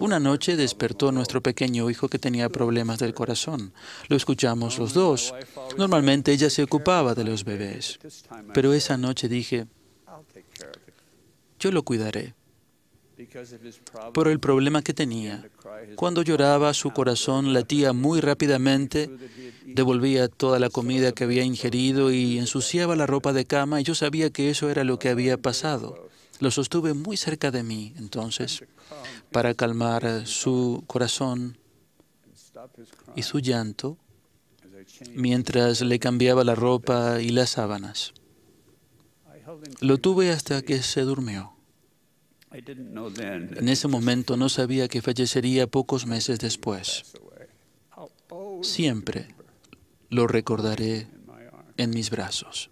Una noche despertó nuestro pequeño hijo que tenía problemas del corazón. Lo escuchamos los dos. Normalmente ella se ocupaba de los bebés, pero esa noche dije, yo lo cuidaré por el problema que tenía. Cuando lloraba, su corazón latía muy rápidamente, devolvía toda la comida que había ingerido y ensuciaba la ropa de cama y yo sabía que eso era lo que había pasado. Lo sostuve muy cerca de mí entonces para calmar su corazón y su llanto mientras le cambiaba la ropa y las sábanas. Lo tuve hasta que se durmió. En ese momento no sabía que fallecería pocos meses después. Siempre lo recordaré en mis brazos.